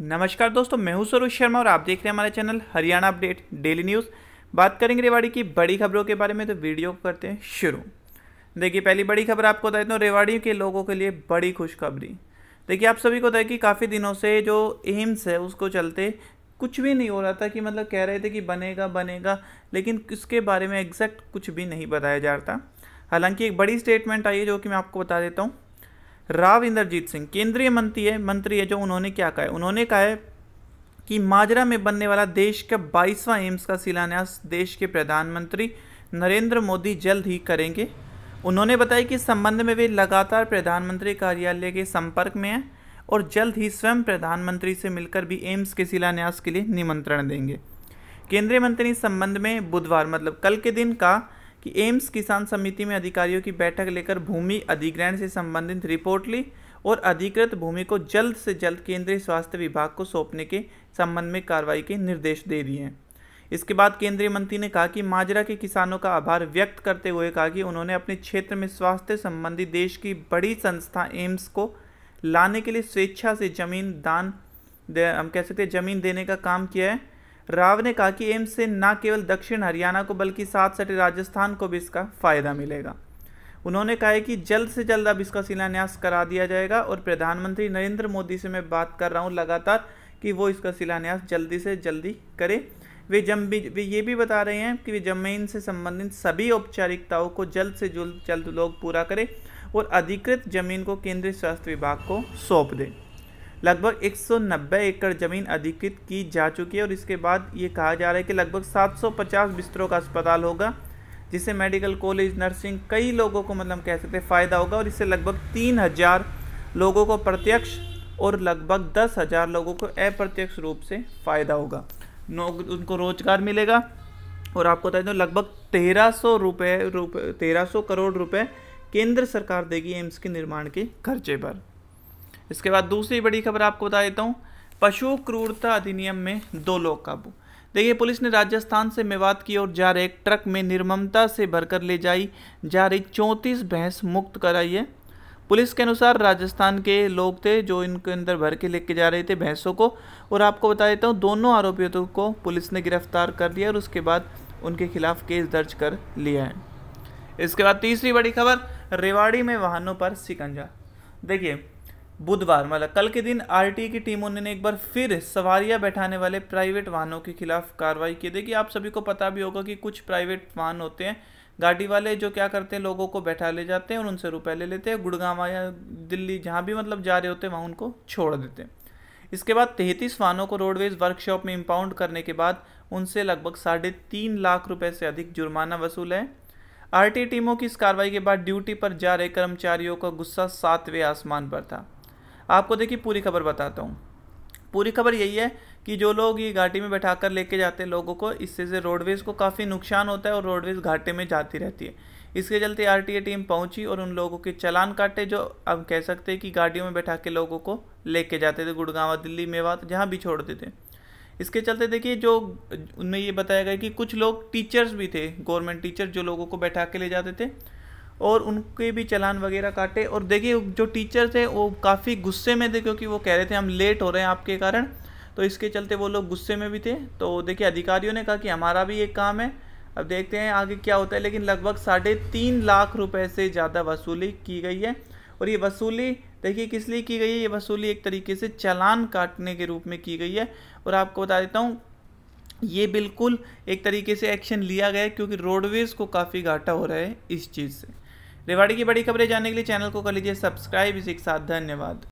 नमस्कार दोस्तों मैं हूं सरोज शर्मा और आप देख रहे हैं हमारे channel Haryana update daily news बात करेंगे रेवाड़ी की बड़ी खबरों के बारे में तो वीडियो करते हैं शुरू देखिए पहली बड़ी खबर आपको बता देता तो हूँ रेवाड़ी के लोगों के लिए बड़ी खुशखबरी देखिए आप सभी को बताया कि काफ़ी दिनों से जो एम्स है उसको चलते कुछ भी नहीं हो रहा था कि मतलब कह रहे थे कि बनेगा बनेगा लेकिन इसके बारे में एग्जैक्ट कुछ भी नहीं बताया जा रहा था हालांकि एक बड़ी स्टेटमेंट आई है जो कि मैं आपको बता देता हूँ राव इंद्रजीत सिंह केंद्रीय मंत्री है मंत्री है जो उन्होंने क्या कहा है उन्होंने कहा है कि माजरा में बनने वाला देश का बाईसवां एम्स का शिलान्यास देश के प्रधानमंत्री नरेंद्र मोदी जल्द ही करेंगे उन्होंने बताया कि इस संबंध में वे लगातार प्रधानमंत्री कार्यालय के संपर्क में हैं और जल्द ही स्वयं प्रधानमंत्री से मिलकर भी एम्स के शिलान्यास के लिए निमंत्रण देंगे केंद्रीय मंत्री संबंध में बुधवार मतलब कल के दिन का कि एम्स किसान समिति में अधिकारियों की बैठक लेकर भूमि अधिग्रहण से संबंधित रिपोर्ट ली और अधिकृत भूमि को जल्द से जल्द केंद्रीय स्वास्थ्य विभाग को सौंपने के संबंध में कार्रवाई के निर्देश दे दिए इसके बाद केंद्रीय मंत्री ने कहा कि माजरा के किसानों का आभार व्यक्त करते हुए कहा कि उन्होंने अपने क्षेत्र में स्वास्थ्य संबंधी देश की बड़ी संस्था एम्स को लाने के लिए स्वेच्छा से जमीन दान हम कह सकते हैं जमीन देने का काम किया है राव ने कहा कि एम्स से न केवल दक्षिण हरियाणा को बल्कि साथ सटे राजस्थान को भी इसका फ़ायदा मिलेगा उन्होंने कहा है कि जल्द से जल्द अब इसका शिलान्यास करा दिया जाएगा और प्रधानमंत्री नरेंद्र मोदी से मैं बात कर रहा हूँ लगातार कि वो इसका शिलान्यास जल्दी से जल्दी करें वे जम भी वे ये भी बता रहे हैं कि वे जमीन से संबंधित सभी औपचारिकताओं को जल्द से जल्द जल्द लोग पूरा करें और अधिकृत जमीन को केंद्रीय स्वास्थ्य विभाग को सौंप दें लगभग 190 एकड़ ज़मीन अधिकृत की जा चुकी है और इसके बाद ये कहा जा रहा है कि लगभग 750 बिस्तरों का अस्पताल होगा जिससे मेडिकल कॉलेज नर्सिंग कई लोगों को मतलब कह सकते हैं फ़ायदा होगा और इससे लगभग तीन हज़ार लोगों को प्रत्यक्ष और लगभग दस हज़ार लोगों को अप्रत्यक्ष रूप से फ़ायदा होगा उनको रोज़गार मिलेगा और आपको बता दें लगभग तेरह सौ रुपये रुपये तेरह सौ करोड़ रुपये केंद्र सरकार देगी एम्स के निर्माण के खर्चे पर इसके बाद दूसरी बड़ी खबर आपको बता देता हूँ पशु क्रूरता अधिनियम में दो लोग काबू देखिए पुलिस ने राजस्थान से मेवात की ओर जा रहे एक ट्रक में निर्ममता से भरकर ले जाई जा रही चौंतीस भैंस मुक्त कराई है पुलिस के अनुसार राजस्थान के लोग थे जो इनके अंदर भर के लेके जा रहे थे भैंसों को और आपको बता देता हूँ दोनों आरोपियों को पुलिस ने गिरफ्तार कर लिया और उसके बाद उनके खिलाफ केस दर्ज कर लिया है इसके बाद तीसरी बड़ी खबर रेवाड़ी में वाहनों पर सिकंजा देखिए बुधवार मतलब कल के दिन आर की टीम उन्होंने एक बार फिर सवारियां बैठाने वाले प्राइवेट वाहनों के खिलाफ कार्रवाई की देखिए आप सभी को पता भी होगा कि कुछ प्राइवेट वाहन होते हैं गाड़ी वाले जो क्या करते हैं लोगों को बैठा ले जाते हैं और उनसे रुपए ले लेते हैं गुड़गांव या दिल्ली जहाँ भी मतलब जा रहे होते हैं वहाँ उनको छोड़ देते हैं इसके बाद तैंतीस वाहनों को रोडवेज वर्कशॉप में इम्पाउंड करने के बाद उनसे लगभग साढ़े तीन लाख रुपए से अधिक जुर्माना वसूल है आर टीमों की इस कार्रवाई के बाद ड्यूटी पर जा रहे कर्मचारियों का गुस्सा सातवें आसमान पर था आपको देखिए पूरी खबर बताता हूँ पूरी खबर यही है कि जो लोग ये घाटी में बैठा कर लेके जाते हैं लोगों को इससे से रोडवेज़ को काफ़ी नुकसान होता है और रोडवेज़ घाटे में जाती रहती है इसके चलते आर टीम पहुंची और उन लोगों के चलान काटे जो अब कह सकते हैं कि गाड़ियों में बैठा के लोगों को लेके जाते थे गुड़गावा दिल्ली मेवात जहाँ भी छोड़ते थे इसके चलते देखिए जो उनमें ये बताया गया कि कुछ लोग टीचर्स भी थे गवर्नमेंट टीचर जो लोगों को बैठा के ले जाते थे और उनके भी चलान वगैरह काटे और देखिए जो टीचर थे वो काफ़ी गुस्से में थे क्योंकि वो कह रहे थे हम लेट हो रहे हैं आपके कारण तो इसके चलते वो लोग गुस्से में भी थे तो देखिए अधिकारियों ने कहा कि हमारा भी एक काम है अब देखते हैं आगे क्या होता है लेकिन लगभग साढ़े तीन लाख रुपए से ज़्यादा वसूली की गई है और ये वसूली देखिए किस लिए की गई है ये वसूली एक तरीके से चलान काटने के रूप में की गई है और आपको बता देता हूँ ये बिल्कुल एक तरीके से एक्शन लिया गया है क्योंकि रोडवेज़ को काफ़ी घाटा हो रहा है इस चीज़ से रेवाड़ी की बड़ी खबरें जानने के लिए चैनल को कर लीजिए सब्सक्राइब इसी के साथ धन्यवाद